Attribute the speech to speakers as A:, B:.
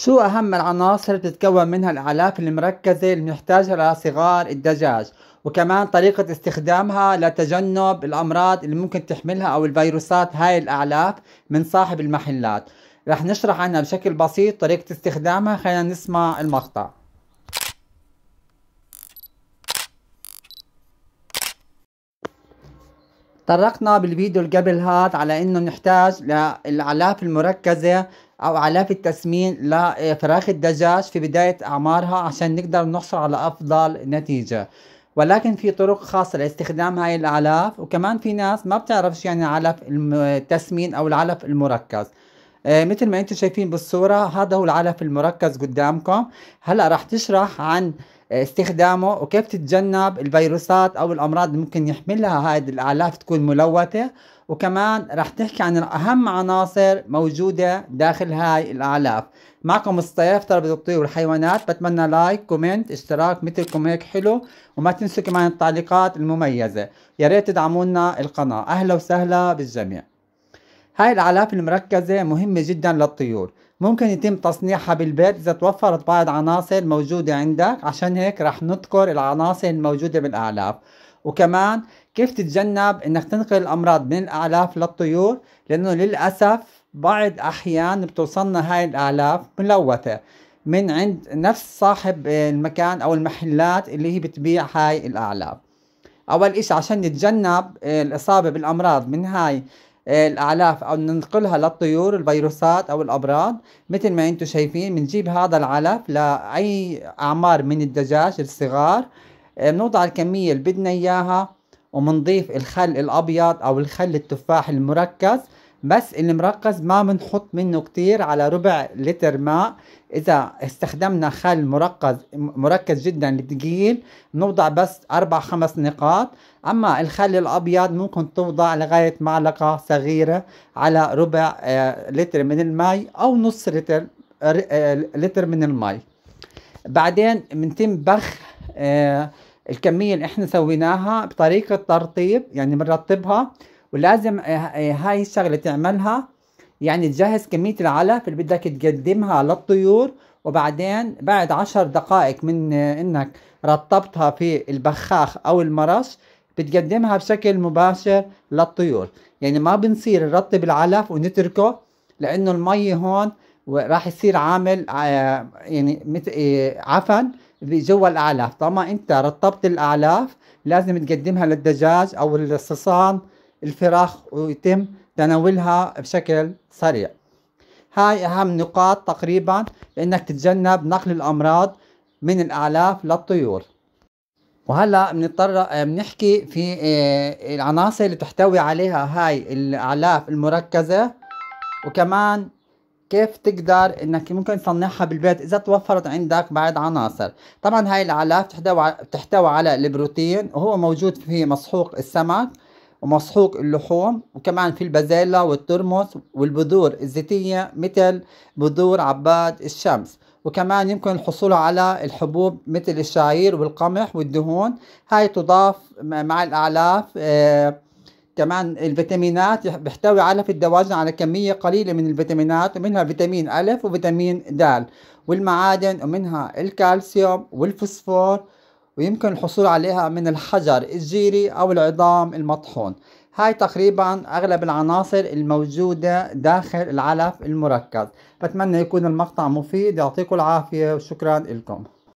A: شو أهم العناصر اللي بتتكون منها الأعلاف المركزة اللي بنحتاجها لصغار الدجاج وكمان طريقة استخدامها لتجنب الأمراض اللي ممكن تحملها أو الفيروسات هاي الأعلاف من صاحب المحلات رح نشرح عنها بشكل بسيط طريقة استخدامها خلينا نسمع المقطع طرقنا بالفيديو اللي قبل هذا على انه نحتاج للاعلاف المركزة أو علاف التسمين لفراخ إيه، الدجاج في بداية أعمارها عشان نقدر نحصل على أفضل نتيجة ولكن في طرق خاصة لاستخدام هاي الأعلاف وكمان في ناس ما بتعرف شو يعني علف التسمين أو العلف المركز إيه، مثل ما انتم شايفين بالصورة هذا هو العلف المركز قدامكم هلأ راح تشرح عن استخدامه وكيف تتجنب الفيروسات او الامراض اللي ممكن يحملها هذه الاعلاف تكون ملوثه وكمان رح تحكي عن اهم عناصر موجوده داخل هاي الاعلاف معكم الصيف تربية الطيور والحيوانات بتمنى لايك كومنت اشتراك مثلكم هيك حلو وما تنسوا كمان التعليقات المميزه يا ريت تدعمونا القناه اهلا وسهلا بالجميع هاي الاعلاف المركزه مهمه جدا للطيور ممكن يتم تصنيعها بالبيت إذا توفرت بعض عناصر موجودة عندك عشان هيك رح نذكر العناصر الموجودة بالأعلاف وكمان كيف تتجنب إنك تنقل الأمراض من الأعلاف للطيور لأنه للأسف بعض أحيان بتوصلنا هاي الأعلاف ملوثة من عند نفس صاحب المكان أو المحلات اللي هي بتبيع هاي الأعلاف أول إشي عشان نتجنب الإصابة بالأمراض من هاي إيه، الاعلاف او ننقلها للطيور الفيروسات او الامراض مثل ما انتم شايفين بنجيب هذا العلف لاي اعمار من الدجاج الصغار إيه، بنوضع الكميه اللي بدنا اياها وبنضيف الخل الابيض او الخل التفاح المركز بس المرقز ما بنحط منه كتير على ربع لتر ماء اذا استخدمنا خل مركز مركز جدا لتقيل بنوضع بس اربع خمس نقاط اما الخل الابيض ممكن توضع لغايه معلقه صغيره على ربع آه، لتر من الماء او نص لتر آه، لتر من الماء بعدين بنتم بخ آه، الكميه اللي احنا سويناها بطريقه ترطيب يعني بنرطبها ولازم آه، آه، هاي الشغله تعملها يعني تجهز كميه العلف اللي بدك تقدمها للطيور وبعدين بعد عشر دقائق من آه، انك رطبتها في البخاخ او المرش بتقدمها بشكل مباشر للطيور يعني ما بنصير نرطب العلف ونتركه لانه المي هون راح يصير عامل يعني عفن جوا الاعلاف طالما انت رطبت الاعلاف لازم تقدمها للدجاج او للصصان الفراخ ويتم تناولها بشكل سريع هاي أهم نقاط تقريبا لأنك تتجنب نقل الأمراض من الأعلاف للطيور وهلا بنتطرق بنحكي في آه، العناصر اللي تحتوي عليها هاي الاعلاف المركزه وكمان كيف تقدر انك ممكن تصنعها بالبيت اذا توفرت عندك بعض عناصر طبعا هاي الاعلاف تحتوي على البروتين وهو موجود في مسحوق السمك ومسحوق اللحوم وكمان في البازيلا والترمس والبذور الزيتية مثل بذور عباد الشمس وكمان يمكن الحصول على الحبوب مثل الشعير والقمح والدهون هاي تضاف مع الأعلاف آه، كمان الفيتامينات بيحتوي في الدواجن على كمية قليلة من الفيتامينات ومنها فيتامين ألف وفيتامين د والمعادن ومنها الكالسيوم والفوسفور ويمكن الحصول عليها من الحجر الجيري أو العظام المطحون هاي تقريبا أغلب العناصر الموجودة داخل العلف المركز بتمنى يكون المقطع مفيد يعطيكم العافية وشكرا لكم